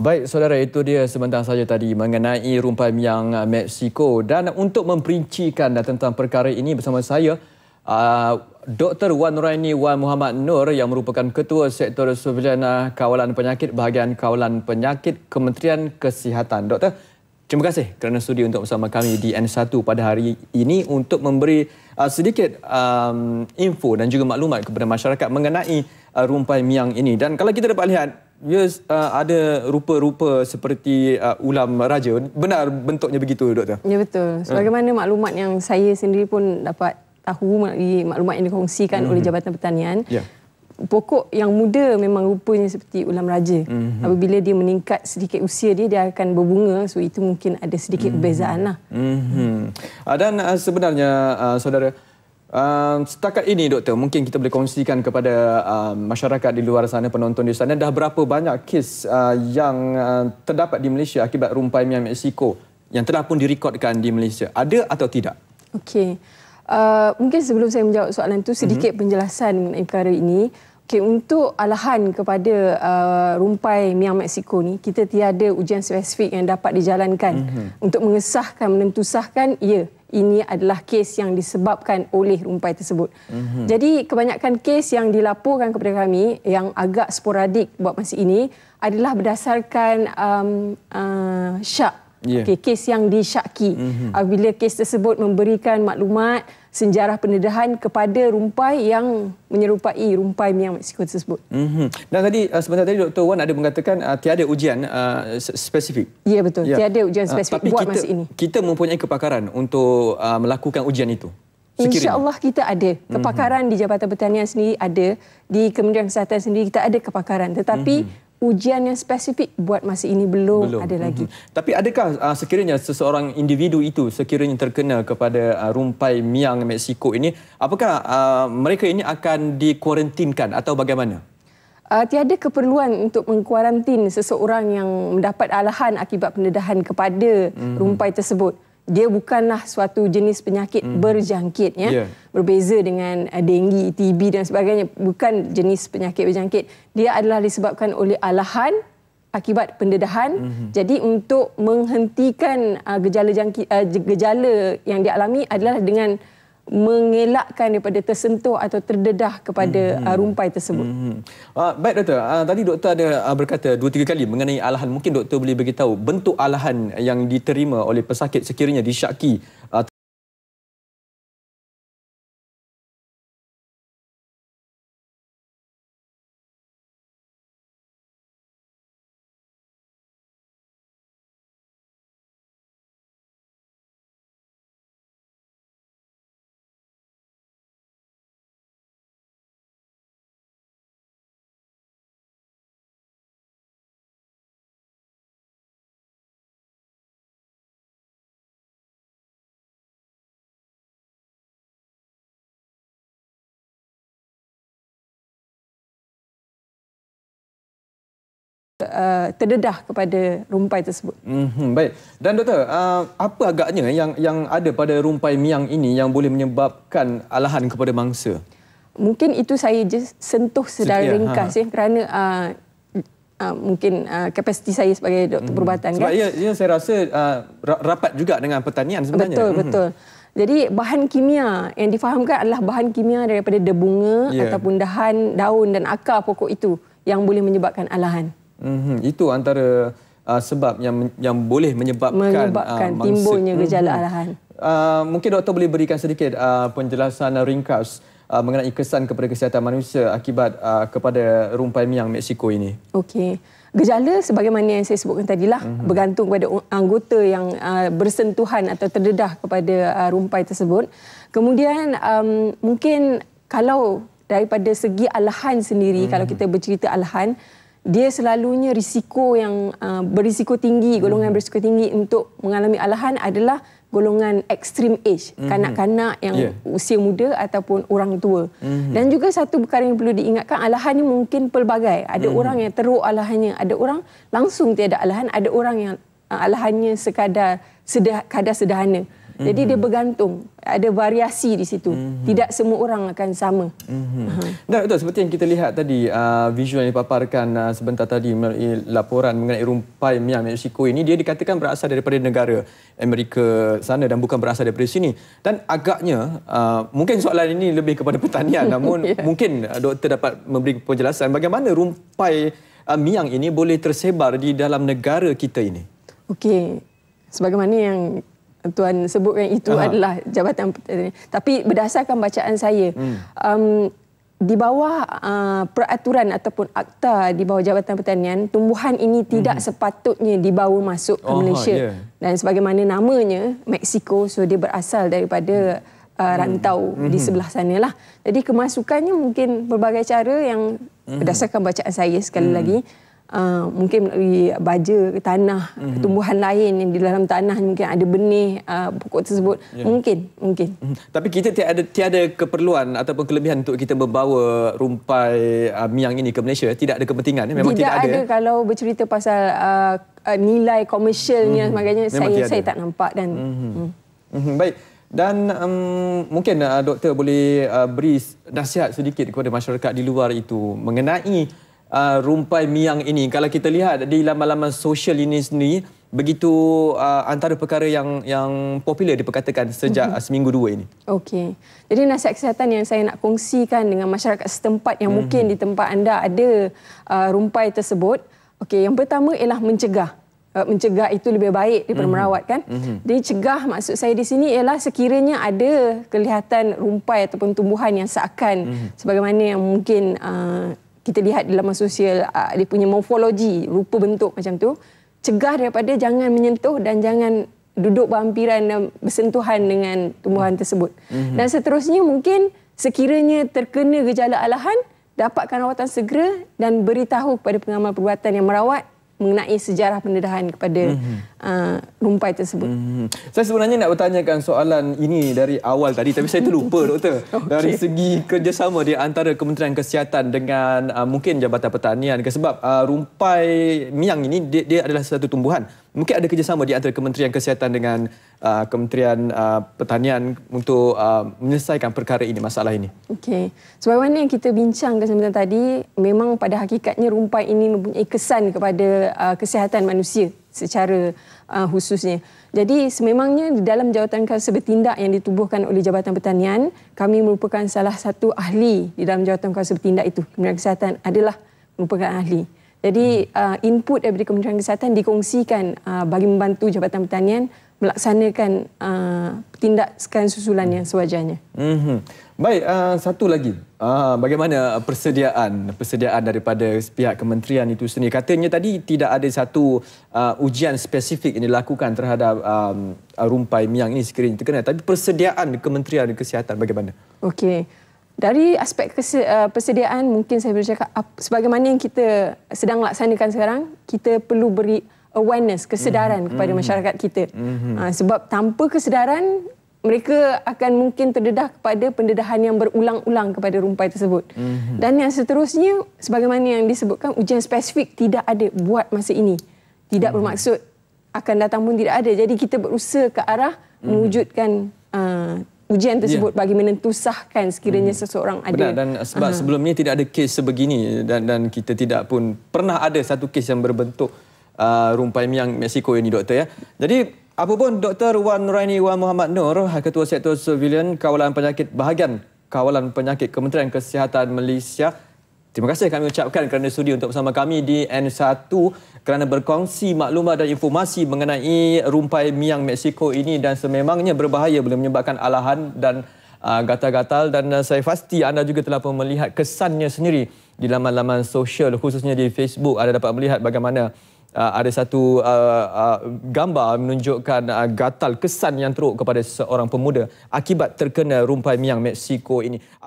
Baik saudara itu dia sebentar saja tadi mengenai rumpai miang uh, Meksiko dan untuk memperincikan uh, tentang perkara ini bersama saya uh, Dr. Wan Nuraini Wan Muhammad Nur yang merupakan Ketua Sektor Surveillance Kawalan Penyakit Bahagian Kawalan Penyakit Kementerian Kesihatan. Doktor, terima kasih kerana sudi untuk bersama kami di N1 pada hari ini untuk memberi sedikit um, info dan juga maklumat kepada masyarakat mengenai rumpai miang ini. Dan kalau kita dapat lihat Yes, ya, uh, ada rupa-rupa seperti uh, ulam raja. Benar bentuknya begitu, Doktor? Ya, betul. Hmm. Sebagaimana hmm. maklumat yang saya sendiri pun dapat tahu melalui maklumat yang dikongsikan hmm. oleh Jabatan Pertanian, ya. pokok yang muda memang rupanya seperti ulam raja. Hmm. Apabila dia meningkat sedikit usia dia, dia akan berbunga. So, itu mungkin ada sedikit hmm. perbezaan. Lah. Hmm. Hmm. Ah, dan uh, sebenarnya, uh, Saudara, Um, setakat ini doktor mungkin kita boleh kongsikan kepada um, masyarakat di luar sana penonton di sana dah berapa banyak kes uh, yang uh, terdapat di Malaysia akibat rumpai Mian Meksiko yang telah pun direkodkan di Malaysia ada atau tidak Okey uh, mungkin sebelum saya menjawab soalan itu sedikit mm-hmm. penjelasan mengenai perkara ini Okay, untuk alahan kepada uh, rumpai Miang Meksiko ni, kita tiada ujian spesifik yang dapat dijalankan. Mm-hmm. Untuk mengesahkan, menentusahkan, ya, ini adalah kes yang disebabkan oleh rumpai tersebut. Mm-hmm. Jadi, kebanyakan kes yang dilaporkan kepada kami yang agak sporadik buat masa ini adalah berdasarkan um, uh, syak yeah. okay, kes yang disyaki mm-hmm. bila kes tersebut memberikan maklumat sejarah pendedahan kepada rumpai yang menyerupai rumpai yang Meksiko tersebut. Mm-hmm. Dan tadi ah, sebentar tadi Dr. Wan ada mengatakan uh, tiada ujian uh, spesifik. Ya yeah, betul, yeah. tiada ujian spesifik uh, buat kita, masa ini. Kita mempunyai kepakaran untuk uh, melakukan ujian itu. InsyaAllah kita ada. Mhm. Kepakaran mm-hmm. di Jabatan Pertanian sendiri ada. Di Kementerian Kesihatan sendiri kita ada kepakaran. Tetapi mm-hmm ujian yang spesifik buat masa ini belum, belum. ada mhm. lagi. Mm-hmm. Tapi adakah uh, sekiranya seseorang individu itu sekiranya terkena kepada uh, rumpai miang Meksiko ini, apakah uh, mereka ini akan dikuarantinkan atau bagaimana? Uh, tiada keperluan untuk mengkuarantin seseorang yang mendapat alahan akibat pendedahan kepada mm-hmm. rumpai tersebut dia bukanlah suatu jenis penyakit hmm. berjangkit ya yeah. berbeza dengan uh, eh, denggi TB dan sebagainya bukan jenis penyakit berjangkit dia adalah disebabkan oleh alahan akibat pendedahan hmm. jadi untuk menghentikan uh, gejala jangkit uh, eh, gejala yang dialami adalah dengan mengelakkan daripada tersentuh atau terdedah kepada hmm. hmm. Ah, rumpai tersebut. Hmm. Uh, baik doktor, uh, tadi doktor ada uh, berkata dua tiga kali mengenai alahan. Mungkin doktor boleh beritahu bentuk alahan yang diterima oleh pesakit sekiranya disyaki Uh, terdedah kepada rumpai tersebut. Mm-hmm, baik. Dan doktor, uh, apa agaknya yang yang ada pada rumpai miang ini yang boleh menyebabkan alahan kepada mangsa? Mungkin itu saya just sentuh sedara Setia, ringkas ha. ya kerana uh, uh, mungkin uh, kapasiti saya sebagai doktor mm-hmm. perubatan Sebab kan. Ya. Sebab ya, ya, saya rasa uh, rapat juga dengan pertanian sebenarnya. Betul, mm-hmm. betul. Jadi bahan kimia yang difahamkan adalah bahan kimia daripada debunga yeah. ataupun dahan, daun dan akar pokok itu yang boleh menyebabkan alahan. Mm-hmm. Itu antara uh, sebab yang yang boleh menyebabkan, uh, menyebabkan uh, timbulnya mhm. gejala mm-hmm. alahan. Uh, mungkin doktor boleh berikan sedikit uh, penjelasan ringkas uh, mengenai kesan kepada kesihatan manusia akibat uh, kepada rumpai miang Mexico ini. Okey. Gejala sebagaimana yang saya sebutkan tadilah mm-hmm. bergantung kepada anggota yang uh, bersentuhan atau terdedah kepada uh, rumpai tersebut. Kemudian um, mungkin kalau daripada segi alahan sendiri mm-hmm. kalau kita bercerita alahan dia selalunya risiko yang uh, berisiko tinggi golongan hmm. berisiko tinggi untuk mengalami alahan adalah golongan extreme age hmm. kanak-kanak yang yeah. usia muda ataupun orang tua hmm. dan juga satu perkara yang perlu diingatkan alahan ini mungkin pelbagai ada hmm. orang yang teruk alahannya ada orang langsung tiada alahan ada orang yang uh, alahannya sekadar sedah, kadar sederhana jadi dia mhm. bergantung ada variasi di situ. Mm-hmm. Tidak semua orang akan sama. Mm-hmm. Uh-huh. Dan seperti yang kita lihat tadi uh, visual yang dipaparkan uh, sebentar tadi melalui laporan mengenai rumpai minyak Mexico ini dia dikatakan berasal daripada negara Amerika sana dan bukan berasal daripada sini. Dan agaknya uh, mungkin soalan ini lebih kepada pertanian namun yeah. mungkin uh, doktor dapat memberi penjelasan bagaimana rumpai uh, minyak ini boleh tersebar di dalam negara kita ini. Okey. Sebagaimana yang tuan sebutkan itu Aha. adalah jabatan tapi berdasarkan bacaan saya hmm. um, di bawah uh, peraturan ataupun akta di bawah Jabatan Pertanian tumbuhan ini tidak hmm. sepatutnya dibawa masuk ke oh, Malaysia yeah. dan sebagaimana namanya Mexico so dia berasal daripada uh, hmm. uh, rantau hmm. di sebelah sana lah. jadi kemasukannya mungkin berbagai cara yang hmm. berdasarkan bacaan saya sekali hmm. lagi uh, mungkin melalui baja tanah mm-hmm. tumbuhan lain yang di dalam tanah mungkin ada benih uh, pokok tersebut yeah. mungkin mungkin mm-hmm. tapi kita tiada tiada keperluan ataupun kelebihan untuk kita membawa rumpai uh, miang ini ke Malaysia tidak ada kepentingan memang tidak, tidak ada tidak ada kalau bercerita pasal uh, uh, nilai komersialnya mm-hmm. sebagainya memang saya saya tak nampak dan mm-hmm. Mm-hmm. baik dan um, mungkin uh, doktor boleh uh, beri nasihat sedikit kepada masyarakat di luar itu mengenai uh, rumpai miang ini kalau kita lihat di laman-laman sosial ini sendiri begitu uh, antara perkara yang yang popular diperkatakan sejak mm-hmm. seminggu dua ini. Okey. Jadi nasihat kesihatan yang saya nak kongsikan dengan masyarakat setempat yang mm-hmm. mungkin mhm. di tempat anda ada uh, rumpai tersebut. Okey, yang pertama ialah mencegah. Uh, mencegah itu lebih baik daripada mm-hmm. merawat kan? Mm-hmm. Jadi cegah maksud saya di sini ialah sekiranya ada kelihatan rumpai ataupun tumbuhan yang seakan mm-hmm. sebagaimana yang mungkin uh, kita lihat dalam sosial uh, dia punya morfologi rupa bentuk macam tu cegah daripada jangan menyentuh dan jangan duduk berhampiran dan bersentuhan dengan tumbuhan tersebut mm-hmm. dan seterusnya mungkin sekiranya terkena gejala alahan dapatkan rawatan segera dan beritahu kepada pengamal perubatan yang merawat mengenai sejarah pendedahan kepada mm-hmm. uh, rumpai tersebut. Mm-hmm. Saya sebenarnya nak bertanyakan soalan ini dari awal tadi tapi saya terlupa doktor. Okay. Dari segi kerjasama di antara Kementerian Kesihatan dengan uh, mungkin Jabatan Pertanian sebab uh, rumpai miang ini dia, dia adalah satu tumbuhan mungkin ada kerjasama di antara Kementerian Kesihatan dengan uh, Kementerian uh, Pertanian untuk uh, menyelesaikan perkara ini, masalah ini? Okey. Sebab so, mana yang kita bincang sebentar tadi, memang pada hakikatnya rumpai ini mempunyai kesan kepada uh, kesihatan manusia secara uh, khususnya. Jadi sememangnya di dalam jawatan kuasa bertindak yang ditubuhkan oleh Jabatan Pertanian, kami merupakan salah satu ahli di dalam jawatan kuasa bertindak itu. Kementerian Kesihatan adalah merupakan ahli. Jadi uh, input daripada Kementerian Kesihatan dikongsikan uh, bagi membantu Jabatan Pertanian melaksanakan uh, tindakan susulan yang sewajarnya. Mm -hmm. Baik, uh, satu lagi. Uh, bagaimana persediaan persediaan daripada pihak kementerian itu sendiri? Katanya tadi tidak ada satu uh, ujian spesifik yang dilakukan terhadap um, rumpai miang ini sekiranya terkena. Tapi persediaan kementerian kesihatan bagaimana? Okey dari aspek kesi, uh, eh, persediaan mungkin saya boleh cakap uh, sebagaimana yang kita sedang laksanakan sekarang kita perlu beri awareness kesedaran mm-hmm. kepada masyarakat kita mm-hmm. uh, sebab tanpa kesedaran mereka akan mungkin terdedah kepada pendedahan yang berulang-ulang kepada rumpai tersebut. Mm-hmm. Dan yang seterusnya sebagaimana yang disebutkan ujian spesifik tidak ada buat masa ini. Tidak mm-hmm. bermaksud akan datang pun tidak ada. Jadi kita berusaha ke arah mm-hmm. mewujudkan uh, ujian ya. tersebut ya. bagi menentusahkan sekiranya hmm. seseorang ada. Benar. Dan sebab uh-huh. sebelumnya tidak ada kes sebegini dan dan kita tidak pun pernah ada satu kes yang berbentuk uh, rumpai miang Mexico ini doktor ya. Jadi apa pun Dr. Wan Nuraini Wan Muhammad Nur, Ketua Sektor Civilian Kawalan Penyakit Bahagian Kawalan Penyakit Kementerian Kesihatan Malaysia Terima kasih kami ucapkan kerana sudi untuk bersama kami di N1 kerana berkongsi maklumat dan informasi mengenai rumpai miang Meksiko ini dan sememangnya berbahaya boleh menyebabkan alahan dan uh, gatal-gatal dan uh, saya pasti anda juga telah pun melihat kesannya sendiri di laman-laman sosial khususnya di Facebook anda dapat melihat bagaimana uh, ada satu uh, uh, gambar menunjukkan uh, gatal kesan yang teruk kepada seorang pemuda akibat terkena rumpai miang Meksiko ini.